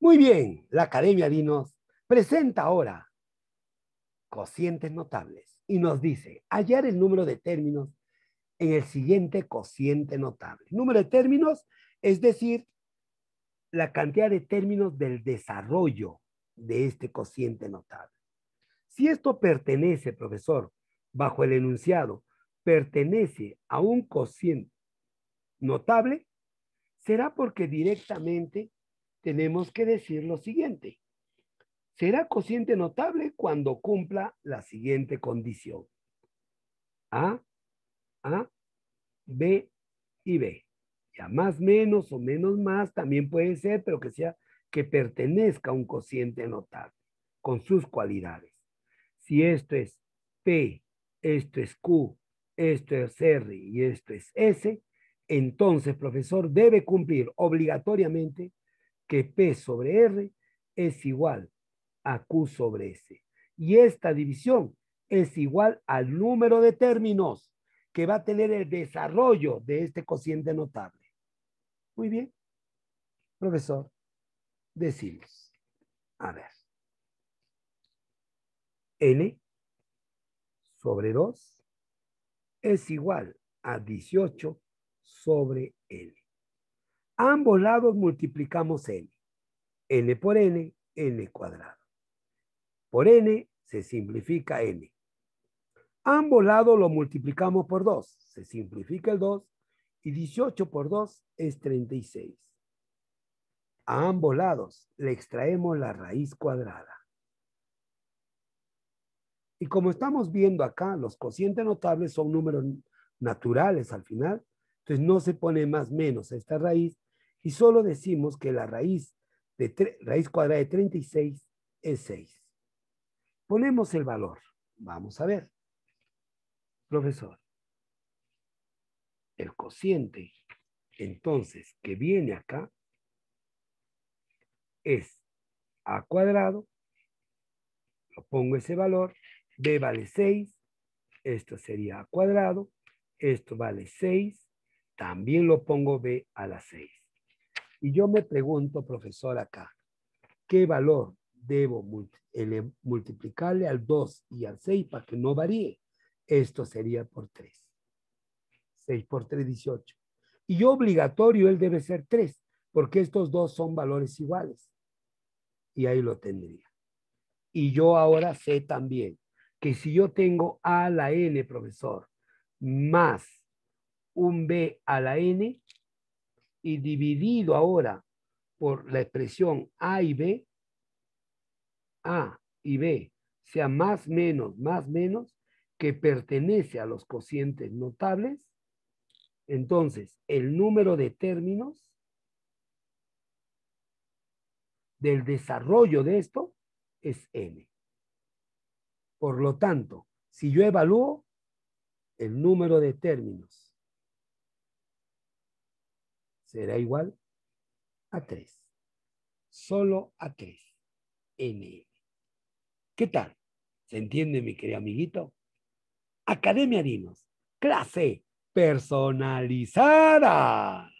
Muy bien, la Academia Vinos presenta ahora cocientes notables y nos dice hallar el número de términos en el siguiente cociente notable. Número de términos, es decir, la cantidad de términos del desarrollo de este cociente notable. Si esto pertenece, profesor, bajo el enunciado, pertenece a un cociente notable, será porque directamente tenemos que decir lo siguiente. Será cociente notable cuando cumpla la siguiente condición. A, A, B y B. Ya más menos o menos más también puede ser, pero que sea que pertenezca a un cociente notable con sus cualidades. Si esto es P, esto es Q, esto es R y esto es S, entonces, profesor, debe cumplir obligatoriamente que P sobre R es igual a Q sobre S. Y esta división es igual al número de términos que va a tener el desarrollo de este cociente notable. Muy bien. Profesor, decimos. A ver. N sobre 2 es igual a 18 sobre L ambos lados multiplicamos n. n por n, n cuadrado. Por n se simplifica n. ambos lados lo multiplicamos por 2. Se simplifica el 2 y 18 por 2 es 36. A ambos lados le extraemos la raíz cuadrada. Y como estamos viendo acá, los cocientes notables son números naturales al final. Entonces no se pone más menos esta raíz, y solo decimos que la raíz, de raíz cuadrada de 36 es 6. Ponemos el valor. Vamos a ver. Profesor, el cociente, entonces, que viene acá, es a cuadrado, lo pongo ese valor, b vale 6, esto sería a cuadrado, esto vale 6, también lo pongo b a la 6. Y yo me pregunto, profesor, acá, ¿qué valor debo multiplicarle al 2 y al 6 para que no varíe? Esto sería por 3. 6 por 3, 18. Y obligatorio él debe ser 3, porque estos dos son valores iguales. Y ahí lo tendría. Y yo ahora sé también que si yo tengo a la n, profesor, más un b a la n, y dividido ahora por la expresión A y B, A y B, sea más menos, más menos, que pertenece a los cocientes notables, entonces el número de términos del desarrollo de esto es n. Por lo tanto, si yo evalúo el número de términos será igual a 3. Solo a 3. nm. ¿Qué tal? ¿Se entiende, mi querido amiguito? Academia Dinos. Clase personalizada.